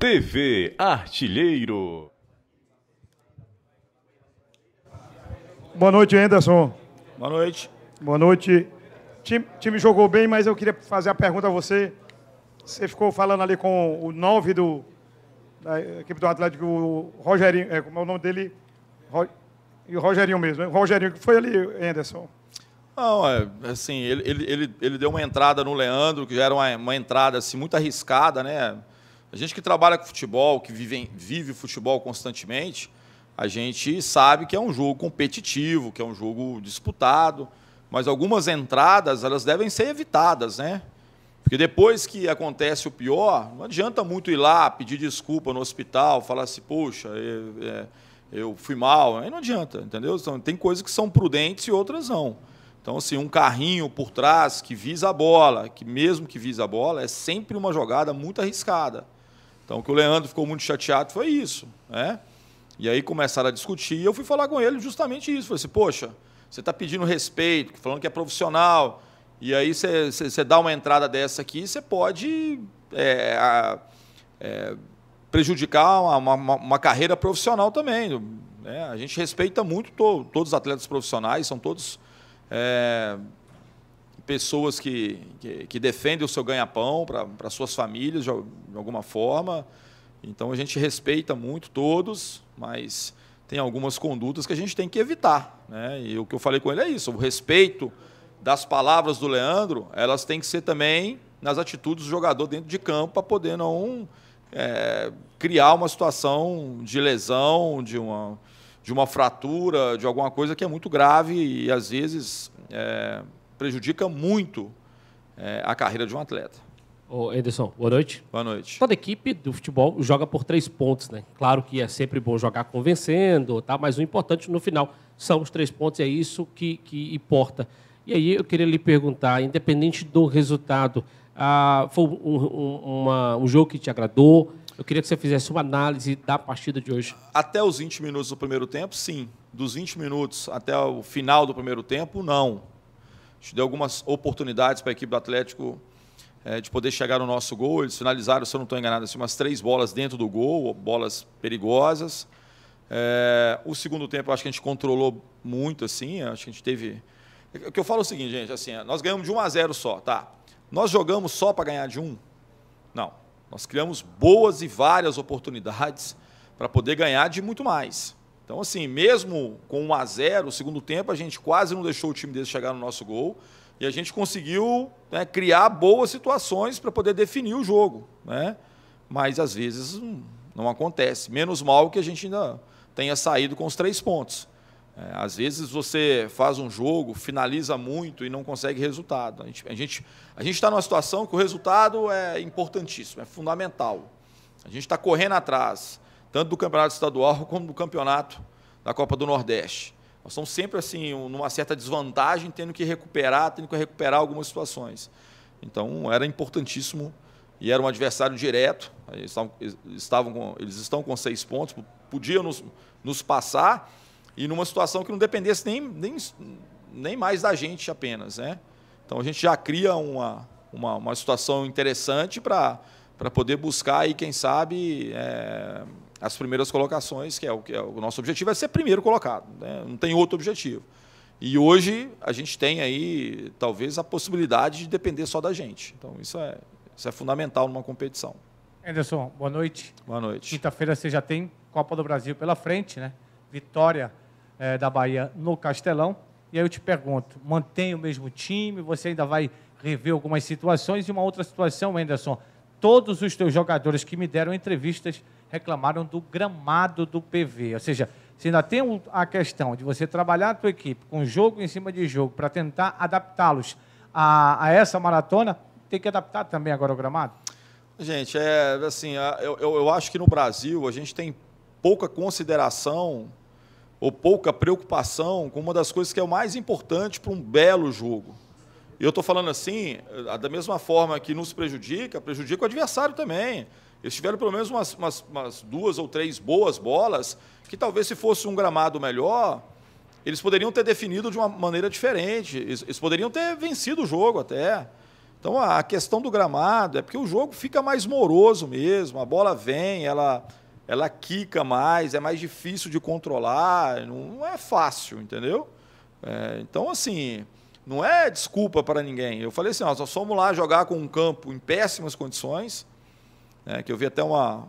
TV Artilheiro. Boa noite, Anderson. Boa noite. Boa noite. O time, time jogou bem, mas eu queria fazer a pergunta a você. Você ficou falando ali com o 9 do, da equipe do Atlético, o Rogerinho, é, como é o nome dele? Ro, e o Rogerinho mesmo, né? O Rogerinho, que foi ali, Anderson? Não, é, assim, ele, ele, ele, ele, deu uma entrada no Leandro, que já era uma, uma entrada assim, muito arriscada, né? A gente que trabalha com futebol, que vive, vive futebol constantemente, a gente sabe que é um jogo competitivo, que é um jogo disputado, mas algumas entradas elas devem ser evitadas, né? Porque depois que acontece o pior, não adianta muito ir lá pedir desculpa no hospital, falar assim, poxa, eu, é, é, eu fui mal, aí não adianta, entendeu? Então, tem coisas que são prudentes e outras não. Então, assim, um carrinho por trás que visa a bola, que mesmo que visa a bola, é sempre uma jogada muito arriscada. Então, o que o Leandro ficou muito chateado foi isso. Né? E aí começaram a discutir e eu fui falar com ele justamente isso. Falei assim, poxa, você está pedindo respeito, falando que é profissional, e aí você, dá uma entrada dessa aqui, você pode é, é, prejudicar uma, uma, uma, carreira profissional também. Né? A gente respeita muito to, todos os atletas profissionais, são todos... É, pessoas que, que, que defendem o seu ganha-pão para suas famílias, de, de alguma forma. Então, a gente respeita muito todos, mas tem algumas condutas que a gente tem que evitar. Né? E o que eu falei com ele é isso: o respeito das palavras do Leandro, elas têm que ser também nas atitudes do jogador dentro de campo para poder não é, criar uma situação de lesão, de uma, de uma fratura, de alguma coisa que é muito grave e às vezes é, prejudica muito é, a carreira de um atleta. Ô Anderson, boa noite. Boa noite. Toda equipe do futebol joga por três pontos, né? Claro que é sempre bom jogar convencendo, tá? mas o importante no final são os três pontos, é isso que, que importa. E aí eu queria lhe perguntar, independente do resultado, ah, foi um, um, uma, um jogo que te agradou? Eu queria que você fizesse uma análise da partida de hoje. Até os 20 minutos do primeiro tempo, sim. Dos 20 minutos até o final do primeiro tempo, não gente deu algumas oportunidades para a equipe do Atlético é, de poder chegar no nosso gol. Eles finalizaram, se eu não estou enganado, assim, umas três bolas dentro do gol, bolas perigosas. É, o segundo tempo, eu acho que a gente controlou muito, assim, acho que a gente teve... É, o que eu falo é o seguinte, gente, assim, eh, nós ganhamos de 1 a 0 só, tá? Nós jogamos só para ganhar de 1? Não. Nós criamos boas e várias oportunidades para poder ganhar de muito mais. Então, assim, mesmo com 1 a 0 o segundo tempo, a gente quase não deixou o time deles chegar no nosso gol. E a gente conseguiu né, criar boas situações para poder definir o jogo. Né? Mas às vezes hum, não, acontece. Menos mal que a gente ainda tenha saído com os três pontos. É, às vezes você faz um jogo, finaliza muito e não consegue resultado. A gente a está gente, a gente tá numa situação que o resultado é importantíssimo, é fundamental. A gente está correndo atrás tanto do campeonato estadual como do campeonato da Copa do Nordeste. Nós estamos sempre assim, numa certa desvantagem, tendo que recuperar, tendo que recuperar algumas situações. Então era importantíssimo e era um adversário direto. Eles, estavam, estavam com, eles estão com seis pontos, podiam nos, nos passar e numa situação que não dependesse nem, nem, nem mais da gente apenas. Né? Então a gente já cria uma, uma, uma situação interessante para poder buscar e quem sabe, é, as primeiras colocações, que é o que é o nosso objetivo é ser primeiro colocado, né? não tem outro objetivo. E hoje a gente tem aí talvez a possibilidade de depender só da gente. Então isso é, isso é fundamental numa competição. Anderson, boa noite. Boa noite. Quinta-feira você já tem Copa do Brasil pela frente, né? Vitória é, da Bahia no Castelão. E aí eu te pergunto, mantém o mesmo time? Você ainda vai rever algumas situações? E uma outra situação, Anderson, todos os teus jogadores que me deram entrevistas reclamaram do gramado do PV. Ou seja, se ainda tem a questão de você trabalhar a tua equipe com jogo em cima de jogo para tentar adaptá-los a, a, essa maratona, tem que adaptar também agora o gramado? Gente, é assim, eu, eu acho que no Brasil a gente tem pouca consideração ou pouca preocupação com uma das coisas que é o mais importante para um belo jogo. E eu estou falando assim, eh, da mesma forma que nos prejudica, prejudica o adversário também. Eles tiveram pelo menos umas, umas, umas duas ou três boas bolas, que talvez se fosse um gramado melhor, eles poderiam ter definido de uma maneira diferente, eles, poderiam ter vencido o jogo até. Então a questão do gramado é porque o jogo fica mais moroso mesmo, a bola vem, ela ela quica mais, é mais difícil de controlar, não, é fácil, entendeu? É, então assim, não é desculpa para ninguém. Eu falei assim, nós fomos lá jogar com um campo em péssimas condições, é, que eu vi até uma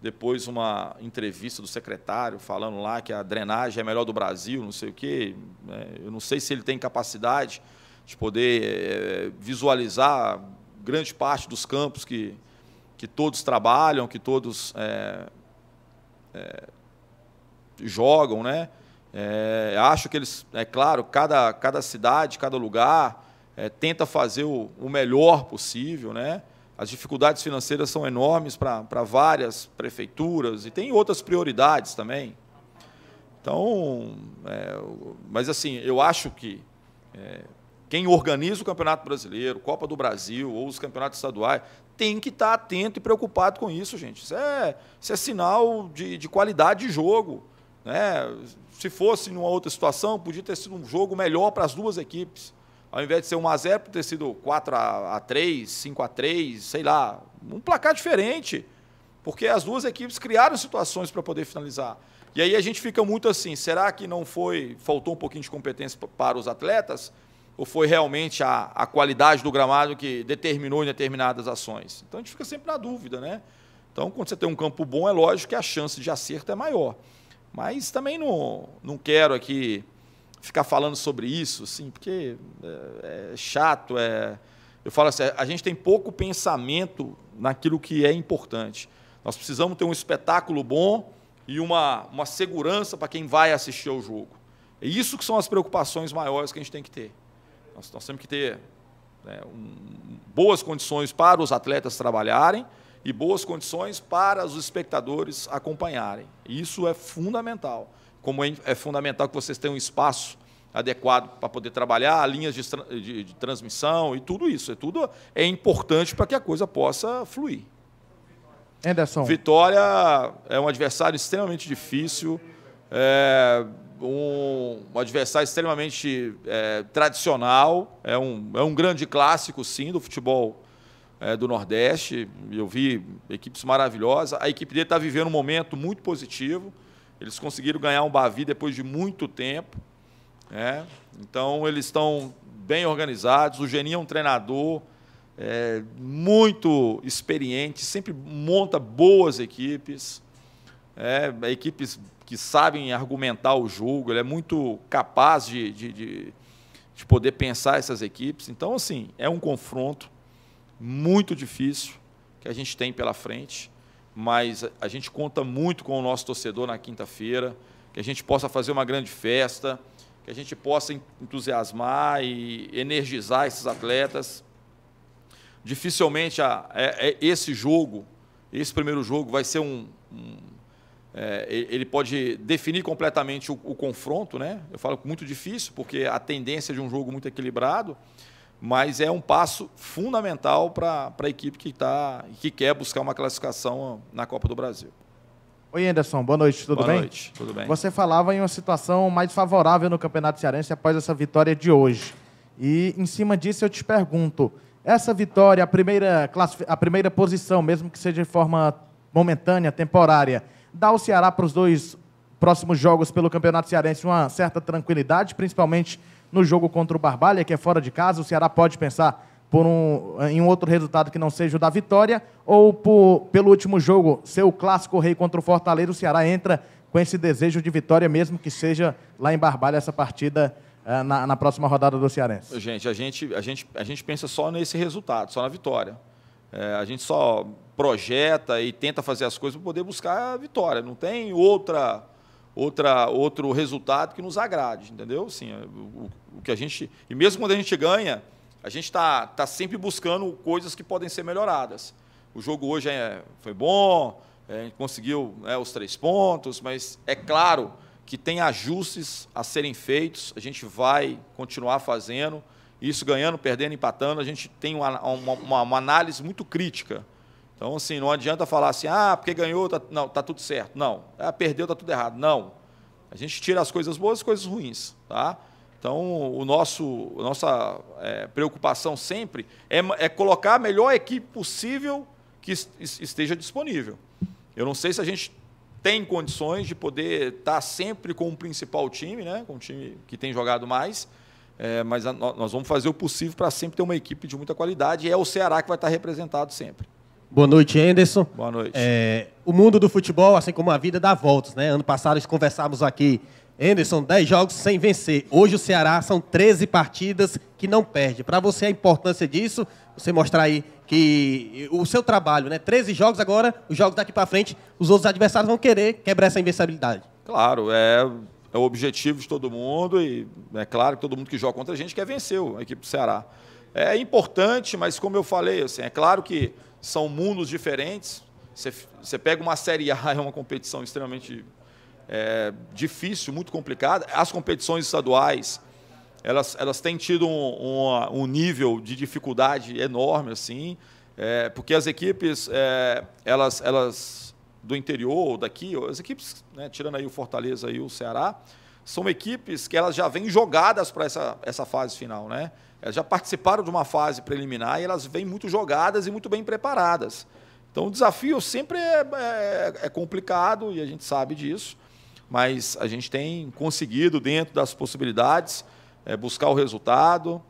depois uma entrevista do secretário falando lá que a drenagem é a melhor do Brasil, não sei o quê. É, eu não sei se ele tem capacidade de poder é, visualizar grande parte dos campos que, que todos trabalham, que todos é, é, jogam, né? É, acho que eles, é claro, cada, cada cidade, cada lugar tenta fazer o, o melhor possível, né? As dificuldades financeiras são enormes para várias prefeituras e tem outras prioridades também. Então, é, mas assim, eu acho que é, quem organiza o Campeonato Brasileiro, Copa do Brasil ou os campeonatos estaduais tem que estar tá atento e preocupado com isso, gente. Isso é, isso é sinal de, de qualidade de jogo. Né? Se fosse uma outra situação, podia ter sido um jogo melhor para as duas equipes ao invés de ser 1x0, ter sido 4x3, 5x3, sei lá, um placar diferente. Porque as duas equipes criaram situações para poder finalizar. E aí a gente fica muito assim, será que não foi, faltou um pouquinho de competência para os atletas? Ou foi realmente a, a qualidade do gramado que determinou em determinadas ações? Então a gente fica sempre na dúvida, né? Então, quando você tem um campo bom, é lógico que a chance de acerto é maior. Mas também não, não quero aqui ficar falando sobre isso, assim, porque é, é chato, é. Eu falo assim, a gente tem pouco pensamento naquilo que é importante. Nós precisamos ter um espetáculo bom e uma, uma segurança para quem vai assistir ao jogo. É isso que são as preocupações maiores que a gente tem que ter. Nós, nós temos que ter né, um, boas condições para os atletas trabalharem e boas condições para os espectadores acompanharem. Isso é fundamental como é, é, fundamental que vocês tenham um espaço adequado para poder trabalhar, linhas de, de, de, transmissão e tudo isso. É, tudo é importante para que a coisa possa fluir. Anderson. Vitória é um adversário extremamente difícil, é um, um adversário extremamente é, tradicional, é um, é um grande clássico, sim, do futebol é, do Nordeste. Eu vi equipes maravilhosas. A equipe dele está vivendo um momento muito positivo. Eles conseguiram ganhar um Bavi depois de muito tempo. Né? Então, eles estão bem organizados. O Geninho é um treinador é, muito experiente, sempre monta boas equipes, é, equipes que sabem argumentar o jogo. Ele é muito capaz de, de, de, de poder pensar essas equipes. Então, assim, é um confronto muito difícil que a gente tem pela frente mas a gente conta muito com o nosso torcedor na quinta-feira, que a gente possa fazer uma grande festa, que a gente possa entusiasmar e energizar esses atletas. Dificilmente a, é, é esse jogo, esse primeiro jogo, vai ser um. um é, ele pode definir completamente o, o confronto, né? Eu falo muito difícil, porque a tendência é de um jogo muito equilibrado, mas é um passo fundamental para a equipe que, tá, que quer buscar uma classificação na Copa do Brasil. Oi, Anderson, boa noite, tudo boa bem? Boa noite, tudo bem. Você falava em uma situação mais favorável no Campeonato Cearense após essa vitória de hoje. E em cima disso eu te pergunto, essa vitória, a primeira, a primeira posição, mesmo que seja de forma momentânea, temporária, dá o Ceará para os dois próximos jogos pelo Campeonato Cearense uma certa tranquilidade, principalmente no jogo contra o Barbalha, que é fora de casa. O Ceará pode pensar por um, em um outro resultado que não seja o da vitória, ou por, pelo último jogo, ser o clássico rei contra o Fortaleza, o Ceará entra com esse desejo de vitória, mesmo que seja lá em Barbalha essa partida eh, na, na, próxima rodada do Cearense. Gente, a gente, a gente, a gente pensa só nesse resultado, só na vitória. É, a gente só projeta e tenta fazer as coisas para poder buscar a vitória. Não tem outra outra, outro resultado que nos agrade, entendeu? Assim, é, o, o que a gente. E mesmo quando a gente ganha, a gente está tá sempre buscando coisas que podem ser melhoradas. O jogo hoje é, foi bom, é, a gente conseguiu né, os três pontos, mas é claro que tem ajustes a serem feitos, a gente vai continuar fazendo. Isso ganhando, perdendo, empatando, a gente tem uma, uma, uma análise muito crítica então, assim, não adianta falar assim, ah, porque ganhou, tá, não, tá tudo certo. Não. Ah, perdeu, tá tudo errado. Não. A gente tira as coisas boas e as coisas ruins, tá? Então, o nosso, a nossa é, preocupação sempre é, é, colocar a melhor equipe possível que esteja disponível. Eu não sei se a gente tem condições de poder estar tá sempre com o principal time, né? com o time que tem jogado mais, é, mas a, nós vamos fazer o possível para sempre ter uma equipe de muita qualidade e é o Ceará que vai estar tá representado sempre. Boa noite, Anderson. Boa noite. É, o mundo do futebol, assim como a vida, dá voltas, né? Ano passado conversávamos aqui. Anderson, 10 jogos sem vencer. Hoje o Ceará são 13 partidas que não perde. Para você a importância disso, você mostrar aí que o seu trabalho, né? 13 jogos agora, os jogos daqui para frente, os outros adversários vão querer quebrar essa invencibilidade. Claro, é, é o objetivo de todo mundo e é claro que todo mundo que joga contra a gente quer vencer a equipe do Ceará. É importante, mas como eu falei, assim, é claro que são mundos diferentes. Você, você pega uma Série A, é uma competição extremamente é, difícil, muito complicada. As competições estaduais, elas, elas têm tido um, um, um nível de dificuldade enorme, assim, é, porque as equipes, é, elas, elas do interior, daqui, as equipes, né, tirando aí o Fortaleza e o Ceará, são equipes que elas já vêm jogadas para essa, essa fase final, né? Elas já participaram de uma fase preliminar e elas vêm muito jogadas e muito bem preparadas. Então o desafio sempre é, é, é complicado e a gente sabe disso, mas a gente tem conseguido, dentro das possibilidades, é, buscar o resultado.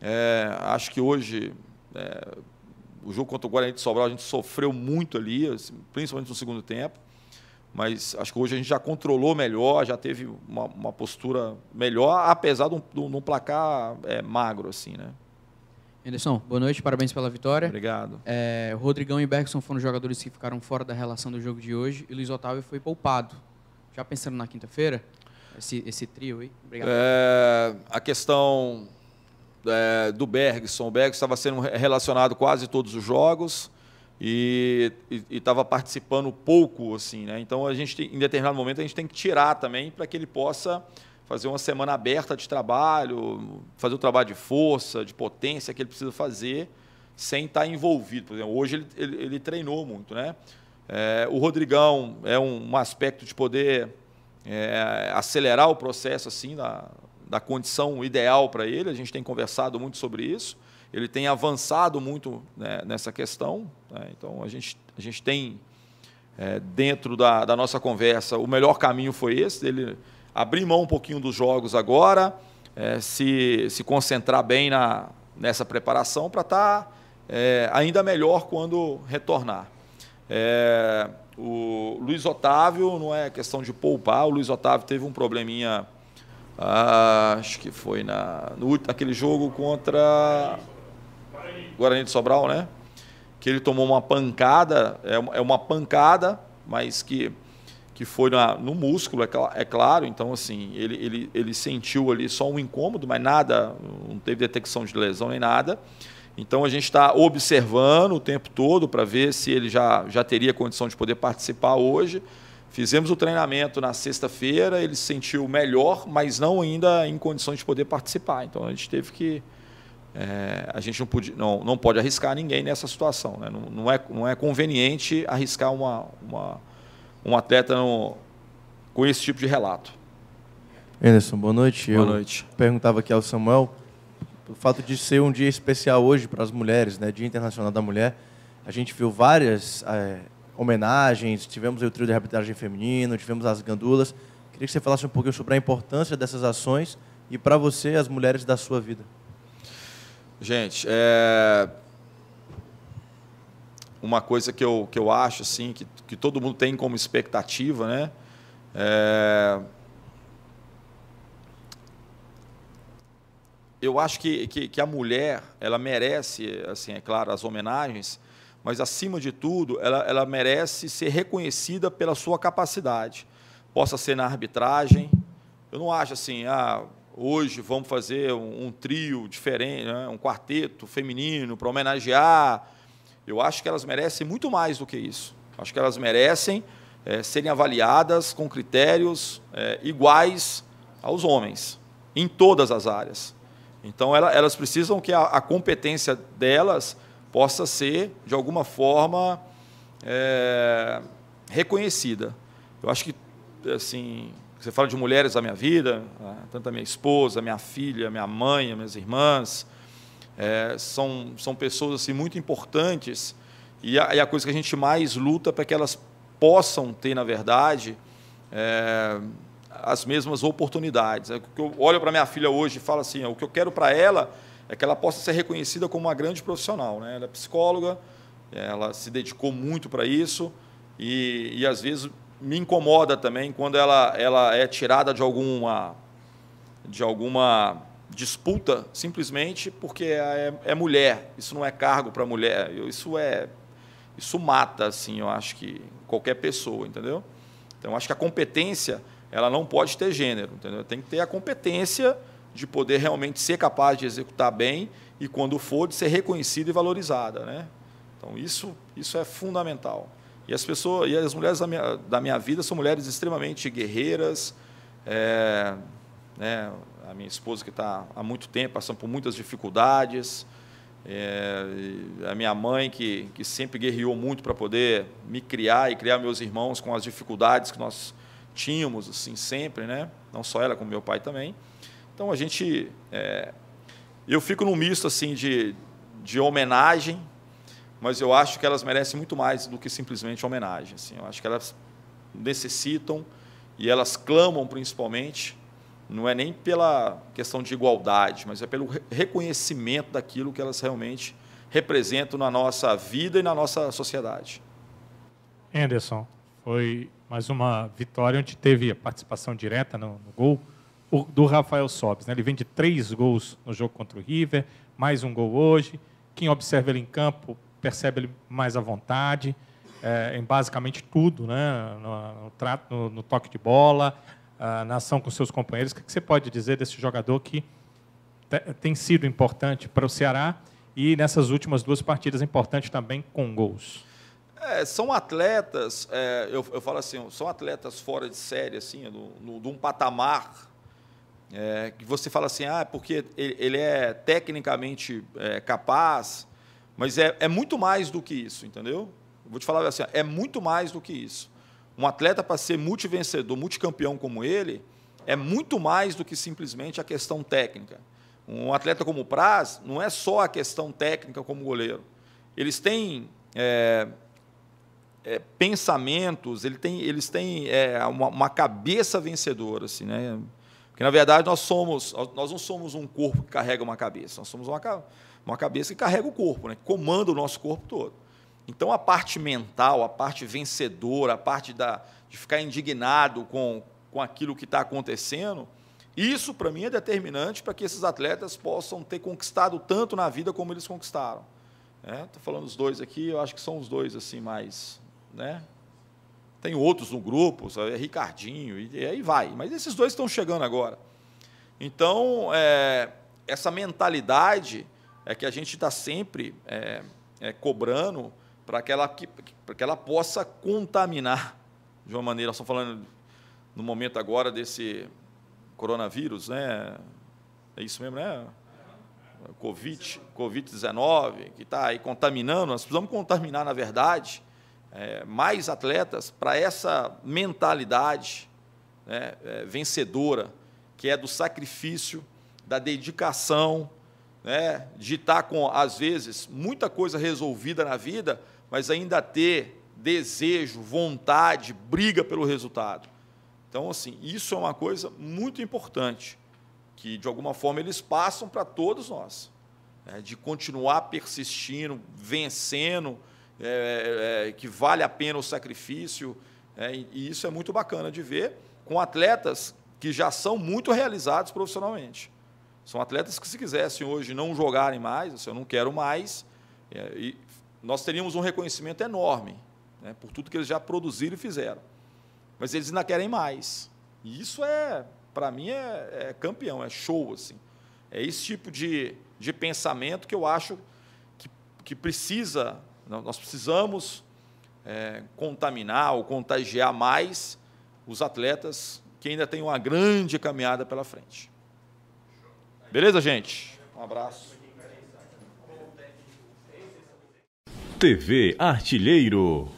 É, acho que hoje é, o jogo contra o Guarani de Sobral a gente sofreu muito ali, assim, principalmente no segundo tempo mas acho que hoje a gente já controlou melhor, já teve uma, uma postura melhor, apesar de um, de um placar é, magro, assim, né? Anderson, boa noite, parabéns pela vitória. Obrigado. É, Rodrigão e Bergson foram os jogadores que ficaram fora da relação do jogo de hoje e Luiz Otávio foi poupado. Já pensando na quinta-feira, esse, esse, trio aí? Obrigado. É, a questão é, do Bergson. O Bergson estava sendo relacionado quase todos os jogos e estava participando pouco assim né? então a gente em determinado momento a gente tem que tirar também para que ele possa fazer uma semana aberta de trabalho fazer o trabalho de força de potência que ele precisa fazer sem estar tá envolvido por exemplo hoje ele, ele, ele treinou muito né é, o Rodrigão é um, um aspecto de poder é, acelerar o processo assim da, da condição ideal para ele a gente tem conversado muito sobre isso ele tem avançado muito né, nessa questão. Né? Então, a gente, a gente tem, é, dentro da, da, nossa conversa, o melhor caminho foi esse, ele abrir mão um pouquinho dos jogos agora, é, se, se concentrar bem na, nessa preparação para estar tá, é, ainda melhor quando retornar. É, o Luiz Otávio, não é questão de poupar, o Luiz Otávio teve um probleminha... Ah, acho que foi na, no, naquele jogo contra Guarani de Sobral, né? Que ele tomou uma pancada, é uma é pancada, mas que, que foi na, no músculo, é, cl é, claro. Então, assim, ele, ele, ele sentiu ali só um incômodo, mas nada, não teve detecção de lesão nem nada. Então, a gente está observando o tempo todo para ver se ele já, já teria condição de poder participar hoje. Fizemos o treinamento na sexta-feira, ele se sentiu melhor, mas não ainda em condições de poder participar. Então, a gente teve que é, a gente não, podia, não, não pode arriscar ninguém nessa situação. Né? Não, não, é, não é conveniente arriscar uma, uma, um atleta no, com esse tipo de relato. Anderson, boa noite. Boa Eu noite. Perguntava aqui ao Samuel, o fato de ser um dia especial hoje para as mulheres, né? Dia Internacional da Mulher, a gente viu várias é, homenagens, tivemos o trio de arbitragem feminino, tivemos as gandulas. Queria que você falasse um pouquinho sobre a importância dessas ações e para você, as mulheres da sua vida. Gente, é... uma coisa que eu, que eu acho assim que, que todo mundo tem como expectativa, né? É... Eu acho que, que, que a mulher ela merece, assim, é claro, as homenagens, mas acima de tudo ela, ela merece ser reconhecida pela sua capacidade. Possa ser na arbitragem. Eu não acho assim, ah, hoje vamos fazer um, um trio diferente, né? um quarteto feminino para homenagear. Eu acho que elas merecem muito mais do que isso. Acho que elas merecem é, serem avaliadas com critérios é, iguais aos homens, em todas as áreas. Então, ela, elas precisam que a, a, competência delas possa ser, de alguma forma, é, reconhecida. Eu acho que, assim, você fala de mulheres da minha vida, né? tanto a minha esposa, minha filha, minha mãe, minhas irmãs, é, são, são pessoas assim, muito importantes e a, e a coisa que a gente mais luta para que elas possam ter, na verdade, é, as mesmas oportunidades. É, eu olho para minha filha hoje e falo assim, é, o que eu quero para ela é que ela possa ser reconhecida como uma grande profissional. Né? Ela é psicóloga, ela se dedicou muito para isso e, e às vezes me incomoda também quando ela, ela é tirada de alguma, de alguma disputa simplesmente porque é, é, é mulher. Isso não é cargo para mulher. Eu, isso é isso mata assim, eu acho que qualquer pessoa, entendeu? Então acho que a competência ela não pode ter gênero, entendeu? Tem que ter a competência de poder realmente ser capaz de executar bem e quando for de ser reconhecida e valorizada, né? Então isso isso é fundamental. E as pessoas, e as mulheres da minha, da minha vida são mulheres extremamente guerreiras. É, né, a minha esposa que está há muito tempo passando por muitas dificuldades. É, a minha mãe que, que sempre guerreou muito para poder me criar e criar meus irmãos com as dificuldades que nós tínhamos assim sempre, né? Não só ela, como meu pai também. Então a gente, é, eu fico num misto assim de, de homenagem mas eu acho que elas merecem muito mais do que simplesmente homenagem. Assim. Eu acho que elas necessitam e elas clamam principalmente, não é nem pela questão de igualdade, mas é pelo reconhecimento daquilo que elas realmente representam na nossa vida e na nossa sociedade. Anderson, foi mais uma vitória onde teve a participação direta no, no gol do Rafael Sobes. Né? Ele vem de três gols no jogo contra o River, mais um gol hoje. Quem observa ele em campo percebe ele mais à vontade, é, em basicamente tudo, né? no, no, no toque de bola, ah, na ação com seus companheiros. O que você pode dizer desse jogador que tem sido importante para o Ceará e nessas últimas duas partidas é importante também com gols? É, são atletas, é, eu, eu, falo assim, são atletas fora de série, assim, de um patamar é, que você fala assim, ah, é porque ele, ele é tecnicamente é, capaz, mas é, é muito mais do que isso, entendeu? Eu vou te falar assim, é muito mais do que isso. Um atleta para ser multivencedor, multicampeão como ele, é muito mais do que simplesmente a questão técnica. Um atleta como o Praz não é só a questão técnica como goleiro. Eles têm é, é, pensamentos, ele tem, eles têm é, uma, uma, cabeça vencedora, assim, né? Porque na verdade nós somos, nós não somos um corpo que carrega uma cabeça, nós somos uma, uma cabeça que carrega o corpo, né? que comanda o nosso corpo todo. Então, a parte mental, a parte vencedora, a parte da, de ficar indignado com, com aquilo que está acontecendo, isso, para mim, é determinante para que esses atletas possam ter conquistado tanto na vida como eles conquistaram. Estou é, falando os dois aqui, eu acho que são os dois assim mais. Né? Tem outros no grupo, sabe? É Ricardinho, e, e aí vai. Mas esses dois estão chegando agora. Então, é, essa mentalidade é que a gente está sempre é, é, cobrando para que, ela, que, que ela possa contaminar de uma maneira. Estou falando no momento agora desse coronavírus, né? É isso mesmo, né? Covid, Covid-19, que está aí contaminando, nós precisamos contaminar, na verdade, é, mais atletas para essa mentalidade né, é, vencedora, que é do sacrifício, da dedicação, né, de estar com, às vezes, muita coisa resolvida na vida, mas ainda ter desejo, vontade, briga pelo resultado. Então, assim, isso é uma coisa muito importante, que de alguma forma eles passam para todos nós, né, de continuar persistindo, vencendo, é, é, é que vale a pena o sacrifício, é, e isso é muito bacana de ver com atletas que já são muito realizados profissionalmente. São atletas que, se quisessem hoje não jogarem mais, assim, eu não quero mais, é, e nós teríamos um reconhecimento enorme né, por tudo que eles já produziram e fizeram. Mas eles ainda querem mais. E isso é, para mim, é, é, campeão, é show. Assim. É esse tipo de, de pensamento que eu acho que, que precisa, nós precisamos é, contaminar ou contagiar mais os atletas que ainda têm uma grande caminhada pela frente. Beleza, gente? Um abraço. TV Artilheiro